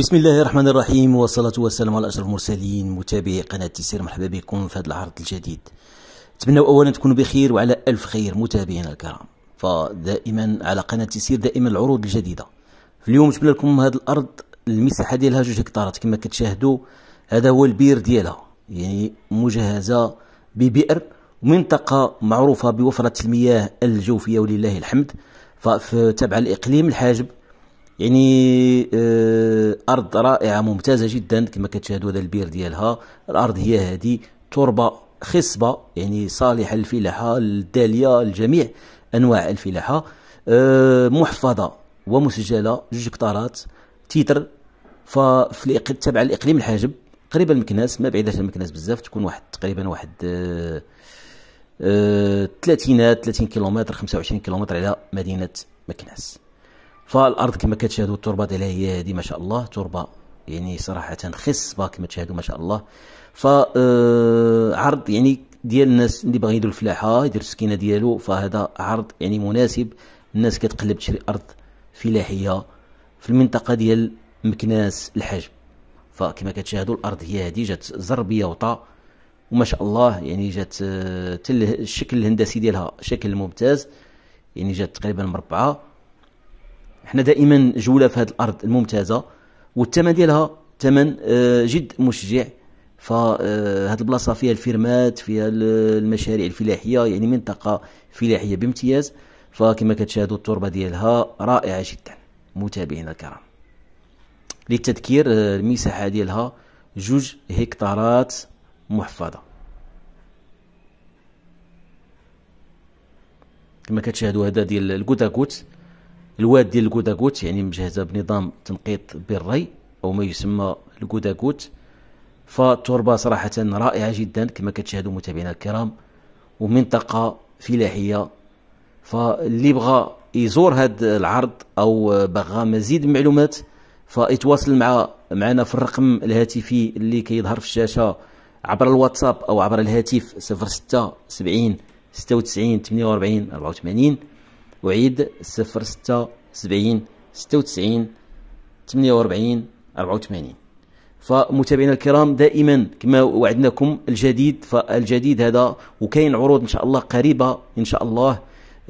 بسم الله الرحمن الرحيم والصلاة والسلام على أشرف المرسلين متابعي قناة تيسير مرحبا بكم في هذا العرض الجديد نتمنى أولا تكونوا بخير وعلى ألف خير متابعينا الكرام فدائما على قناة تيسير دائما العروض الجديدة اليوم جبنا لكم هذه الأرض المساحة ديالها جوج هكتارات كما كتشاهدوا هذا هو البير ديالها يعني مجهزة ببئر منطقة معروفة بوفرة المياه الجوفية ولله الحمد فتابع الإقليم الحاجب يعني آه، ارض رائعه ممتازه جدا كما كتشاهدوا هذا البير ديالها الارض هي هذه تربه خصبه يعني صالحه للفلاحه الداليه لجميع انواع الفلاحه آه، محفظه ومسجله جوج كتارات تيتر ففي تبع الاقليم الحاجب قريبا المكناس ما بعيداش على مكناس بزاف تكون واحد تقريبا واحد آه، ثلاثينات 30 كيلومتر 25 كيلومتر على مدينه مكناس فالارض كما كتشاهدوا التربه ديالها هي هذه ما شاء الله تربه يعني صراحه خصبه كما تشاهدوا ما شاء الله فعرض آه، يعني ديال الناس اللي باغي يديروا الفلاحه يدير السكينه ديالو فهذا عرض يعني مناسب الناس كتقلب تشري ارض فلاحيه في المنطقه ديال مكناس الحجب فكما كتشاهدوا الارض هي هذه جات زربيه وطا وما شاء الله يعني جات آه، الشكل الهندسي ديالها شكل ممتاز يعني جات تقريبا مربعه حنا دائما جوله في هذه الارض الممتازه والثمن ديالها ثمن آه، جد مشجع فهاد البلاصه فيها الفيرمات فيها المشاريع الفلاحيه يعني منطقه فلاحيه بامتياز فكما كتشاهدوا التربه ديالها رائعه جدا متابعينا الكرام للتذكير آه، المساحه ديالها جوج هكتارات محفظه كما كتشاهدوا هذا ديال الكوتاكوت الواد ديال الكوداكوت يعني مجهزه بنظام تنقيط بالري او ما يسمى الكوداكوت فالتربه صراحه رائعه جدا كما كتشاهدوا متابعينا الكرام ومنطقه فلاحيه فاللي بغى يزور هذا العرض او بغى مزيد من المعلومات فيتواصل مع معنا في الرقم الهاتفي اللي كيظهر في الشاشه عبر الواتساب او عبر الهاتف 06 70 96 48 84 أعيد صفر ستة سبعين ستة وتسعين ثمانية وأربعين أربعة وثمانين فمتابعينا الكرام دائما كما وعدناكم الجديد فالجديد هذا وكاين عروض ان شاء الله قريبه ان شاء الله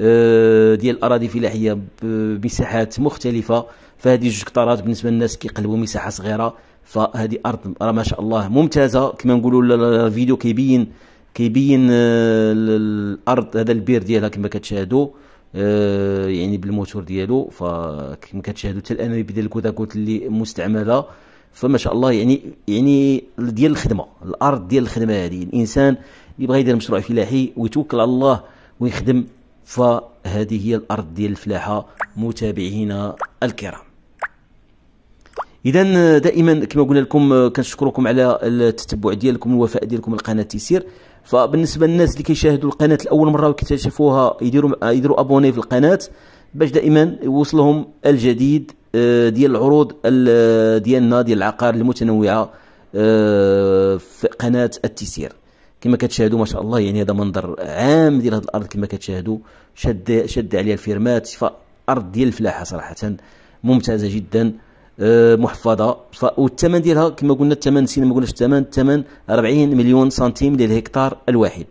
آه، ديال الاراضي الفلاحيه بمساحات مختلفه فهذه جوج قطارات بالنسبه للناس كيقلبوا مساحه صغيره فهذه ارض راه ما شاء الله ممتازه كما نقولوا الفيديو كيبين كيبين آه، الارض هذا البير ديالها كما كتشاهدوا آه، يعني بالموتور ديالو فكما كتشاهدوا حتى الان الكودا الكتاكوت اللي مستعمله فما شاء الله يعني يعني ديال الخدمه الارض ديال الخدمه هذه الانسان اللي بغى يدير مشروع فلاحي ويتوكل على الله ويخدم فهذه هي الارض ديال الفلاحه متابعينا الكرام اذا دائما كما قلنا لكم آه، كنشكركم على التتبع ديالكم الوفاء ديالكم القناه تيسير فبالنسبه للناس اللي كيشاهدوا القناه لاول مره وكيتشافوها يديروا يديروا ابوني في القناه باش دائما يوصلهم الجديد آه، ديال العروض آه، ديالنا ديال العقار المتنوعه آه، في قناه التيسير كما كتشاهدوا ما شاء الله يعني هذا منظر عام ديال هذه الارض كما كتشاهدوا شد شد عليها الفيرمات فارض ديال الفلاحه صراحه ممتازه جدا آه، محفظه والثمن ديالها كما قلنا الثمن نسينا ما قلناش الثمن الثمن 40 مليون سنتيم للهكتار الواحد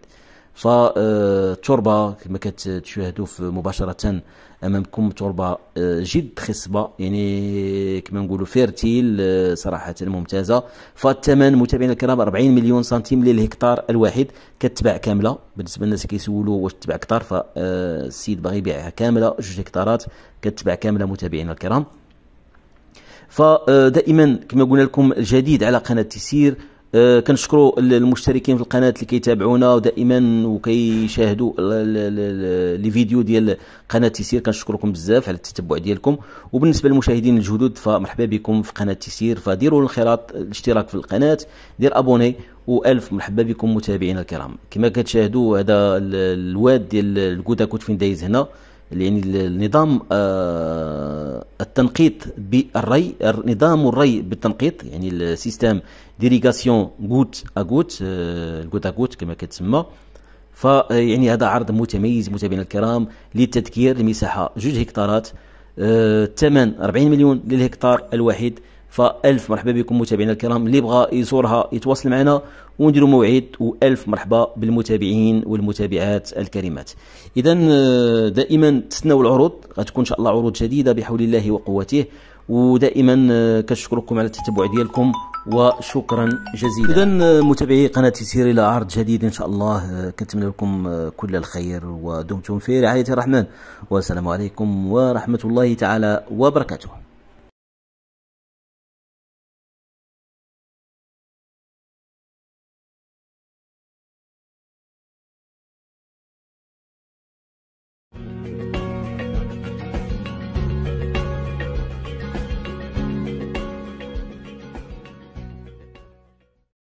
فالتربه آه، كما كتشاهدوا مباشره امامكم تربه آه، جد خصبه يعني كما نقولوا فيرتيل صراحه ممتازه فالثمن متابعينا الكرام 40 مليون سنتيم للهكتار الواحد كتباع كامله بالنسبه للناس كيسولوا واش تباع كثار فالسيد باغي يبيعها كامله جوج هكتارات كتباع كامله متابعينا الكرام فدائما كما قلنا لكم الجديد على قناه تيسير آه، كنشكروا المشتركين في القناه اللي كيتابعونا ودائما وكيشاهدوا لي فيديو ديال قناه تيسير كنشكركم بزاف على التتبع ديالكم وبالنسبه للمشاهدين الجدد فمرحبا بكم في قناه تيسير فديروا الانخراط الاشتراك في القناه دير ابوني والف مرحبا بكم متابعينا الكرام كما كتشاهدوا هذا الواد ديال الكوداكوت فين دايز هنا يعني النظام آه التنقيط بالري نظام الري بالتنقيط يعني السيستم ديريغاسيون غوت اغوت غوت اغوت آه، كما كتسمى فيعني آه، هذا عرض متميز متابعينا الكرام للتذكير لمساحه 2 هكتارات آه، الثمن 40 مليون للهكتار الواحد فالف مرحبا بكم متابعينا الكرام اللي بغى يزورها يتواصل معنا ونديروا موعد والف مرحبا بالمتابعين والمتابعات الكريمات اذا آه، دائما تسناو العروض غتكون ان شاء الله عروض جديده بحول الله وقوته ودائما آه، كنشكركم على التتبع ديالكم وشكرا جزيلا اذا آه، متابعي قناه تيسير الى عرض جديد ان شاء الله كنتمنى لكم كل الخير ودمتم في رعايه الرحمن والسلام عليكم ورحمه الله تعالى وبركاته